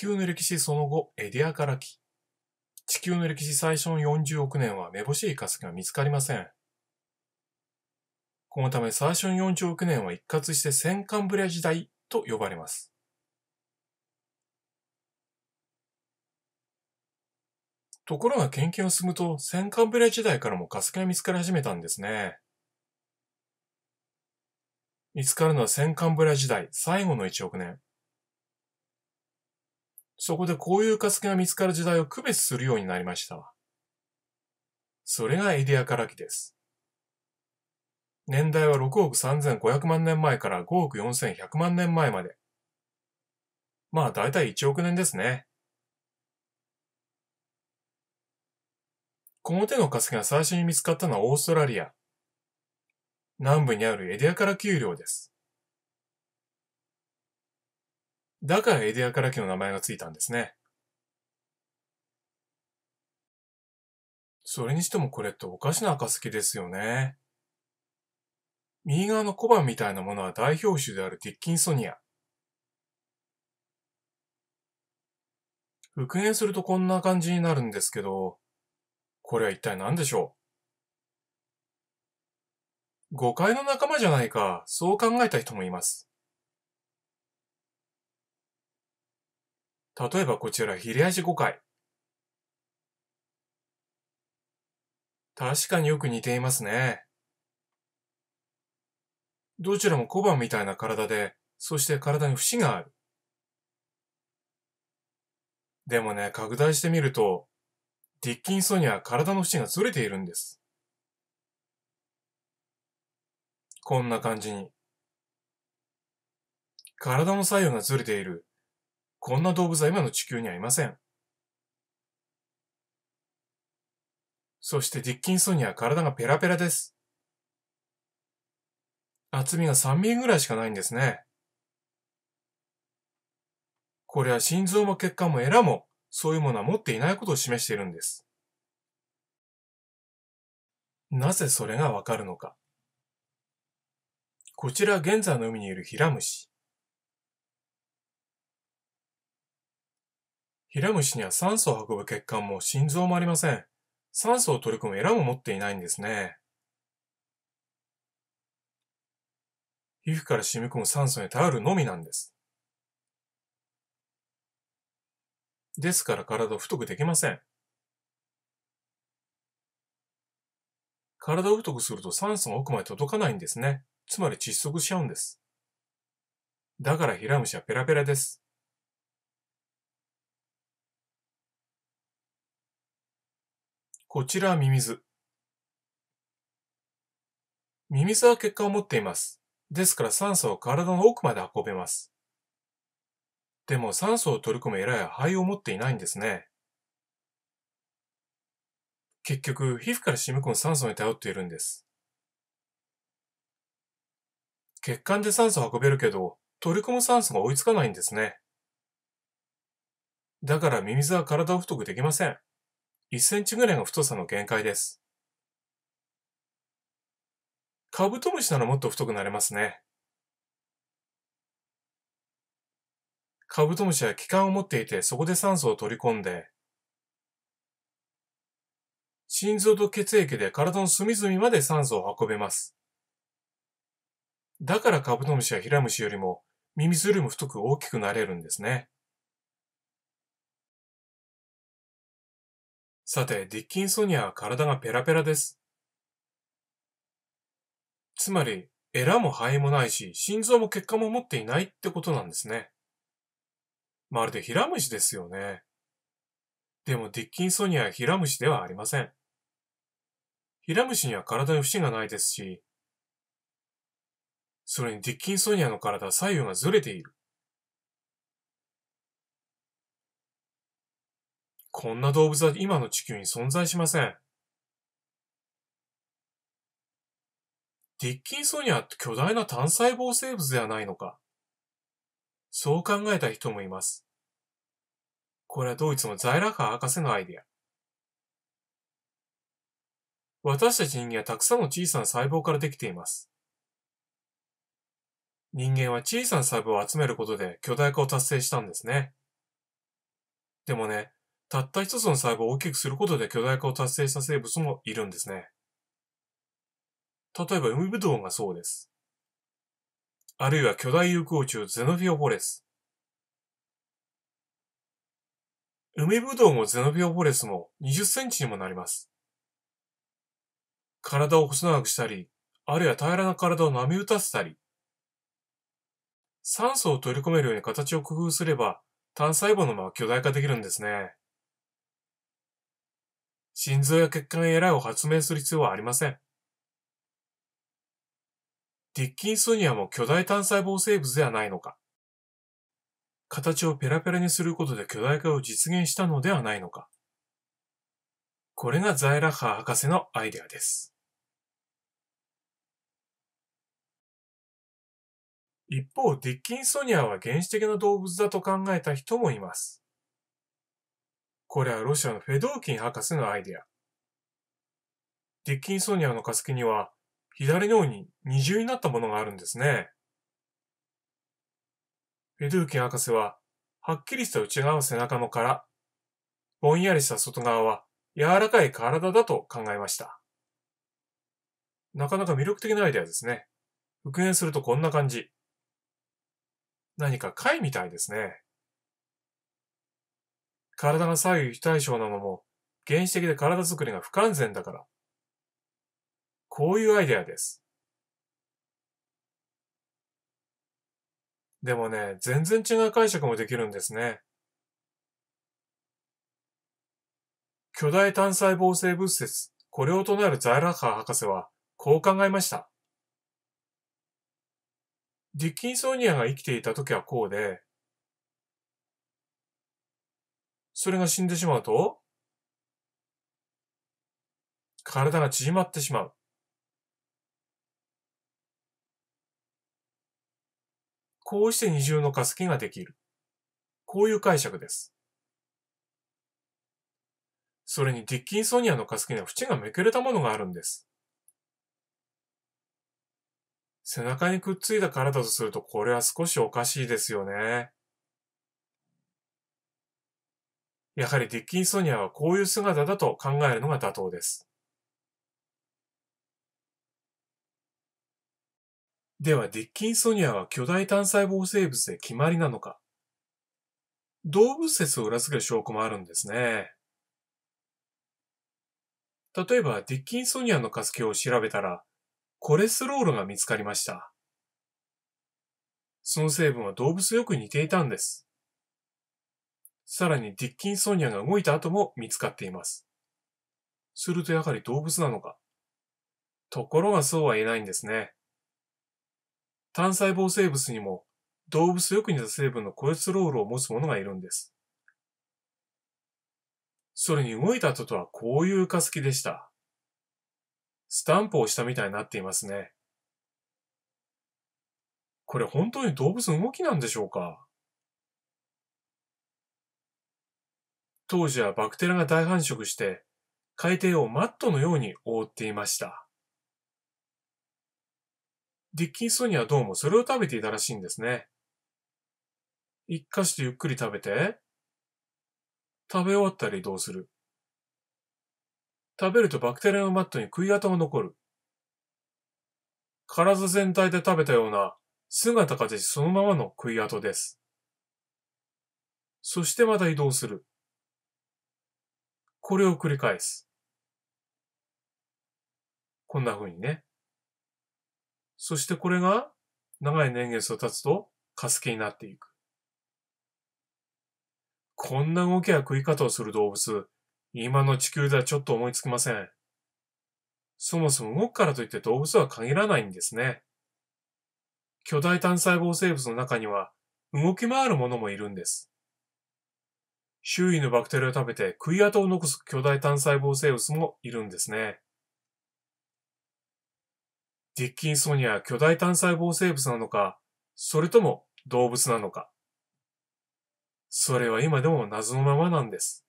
球の歴史その後、エディアから来。地球の歴史最初の40億年はめぼしい化石が見つかりません。このため最初の40億年は一括して戦カンブリア時代と呼ばれます。ところが研究を進むと、戦カンブリア時代からも化石が見つかり始めたんですね。見つかるのは戦カンブリア時代最後の1億年。そこでこういう化石が見つかる時代を区別するようになりました。それがエディアカラキです。年代は6億3500万年前から5億4100万年前まで。まあ大体1億年ですね。この手の化石が最初に見つかったのはオーストラリア。南部にあるエディアカラ丘陵です。だからエディアカラ家の名前がついたんですね。それにしてもこれっておかしな暁ですよね。右側の小判みたいなものは代表種である鉄筋ソニア。復元するとこんな感じになるんですけど、これは一体何でしょう誤解の仲間じゃないか、そう考えた人もいます。例えばこちら、ヒレアジ5回。確かによく似ていますね。どちらも小判みたいな体で、そして体に節がある。でもね、拡大してみると、ディッキンソには体の節がずれているんです。こんな感じに。体の左右がずれている。こんな動物は今の地球にはいません。そしてディッキンソニには体がペラペラです。厚みが3ミリぐらいしかないんですね。これは心臓も血管もエラもそういうものは持っていないことを示しているんです。なぜそれがわかるのか。こちら現在の海にいるヒラムシ。ヒラムシには酸素を運ぶ血管も心臓もありません。酸素を取り込むエラも持っていないんですね。皮膚から染み込む酸素に頼るのみなんです。ですから体を太くできません。体を太くすると酸素が奥まで届かないんですね。つまり窒息しちゃうんです。だからヒラムシはペラペラです。こちらはミミズ。ミミズは血管を持っています。ですから酸素を体の奥まで運べます。でも酸素を取り込むエラや肺を持っていないんですね。結局、皮膚から染み込む酸素に頼っているんです。血管で酸素を運べるけど、取り込む酸素が追いつかないんですね。だからミミズは体を太くできません。1センチぐらいの太さの限界です。カブトムシならもっと太くなれますね。カブトムシは気管を持っていてそこで酸素を取り込んで、心臓と血液で体の隅々まで酸素を運べます。だからカブトムシはヒラムシよりも耳すりも太く大きくなれるんですね。さて、ディッキンソニアは体がペラペラです。つまり、エラも肺もないし、心臓も血管も持っていないってことなんですね。まるでヒラムシですよね。でもディッキンソニアはヒラムシではありません。ヒラムシには体の節がないですし、それにディッキンソニアの体は左右がずれている。こんな動物は今の地球に存在しません。ディッキンソニアって巨大な単細胞生物ではないのか。そう考えた人もいます。これはドイツのザイラハ博士のアイデア。私たち人間はたくさんの小さな細胞からできています。人間は小さな細胞を集めることで巨大化を達成したんですね。でもね、たった一つの細胞を大きくすることで巨大化を達成した生物もいるんですね。例えば海ぶどうがそうです。あるいは巨大有効虫ゼノフィオフォレス。海ぶどうもゼノフィオフォレスも20センチにもなります。体を細長くしたり、あるいは平らな体を波打たせたり、酸素を取り込めるように形を工夫すれば、単細胞のまま巨大化できるんですね。心臓や血管ラーを発明する必要はありません。ディッキンソニアも巨大単細胞生物ではないのか形をペラペラにすることで巨大化を実現したのではないのかこれがザイラッハ博士のアイデアです。一方、ディッキンソニアは原始的な動物だと考えた人もいます。これはロシアのフェドーキン博士のアイデア。ディッキンソニアの化石には、左脳に二重になったものがあるんですね。フェドーキン博士は、はっきりした内側は背中の殻、ぼんやりした外側は柔らかい体だと考えました。なかなか魅力的なアイデアですね。復元するとこんな感じ。何か貝みたいですね。体が左右非対称なのも原始的で体づくりが不完全だから。こういうアイデアです。でもね、全然違う解釈もできるんですね。巨大単細胞生物質、これを唱えるザイラッハー博士は、こう考えました。ディッキンソニアが生きていた時はこうで、それが死んでしまうと、体が縮まってしまう。こうして二重の化石ができる。こういう解釈です。それにディッキンソニアの化石には縁がめくれたものがあるんです。背中にくっついた体とするとこれは少しおかしいですよね。やはりディッキンソニアはこういう姿だと考えるのが妥当です。では、ディッキンソニアは巨大単細胞生物で決まりなのか動物説を裏付ける証拠もあるんですね。例えば、ディッキンソニアの化石を調べたら、コレスロールが見つかりました。その成分は動物よく似ていたんです。さらにディッキンソニアが動いた後も見つかっています。するとやはり動物なのか。ところがそうは言えないんですね。単細胞生物にも動物よく似た成分のコレステロールを持つものがいるんです。それに動いた後とはこういう化石でした。スタンプをしたみたいになっていますね。これ本当に動物の動きなんでしょうか当時はバクテラが大繁殖して海底をマットのように覆っていました。ディッキンソニアはどうもそれを食べていたらしいんですね。一箇所でゆっくり食べて、食べ終わったら移動する。食べるとバクテリアのマットに食い跡が残る。体全体で食べたような姿形そのままの食い跡です。そしてまた移動する。これを繰り返す。こんな風にね。そしてこれが長い年月を経つとカスケになっていく。こんな動きや食い方をする動物、今の地球ではちょっと思いつきません。そもそも動くからといって動物は限らないんですね。巨大単細胞生物の中には動き回るものもいるんです。周囲のバクテリアを食べて食い跡を残す巨大単細胞生物もいるんですね。ディッキンソニアは巨大単細胞生物なのか、それとも動物なのか。それは今でも謎のままなんです。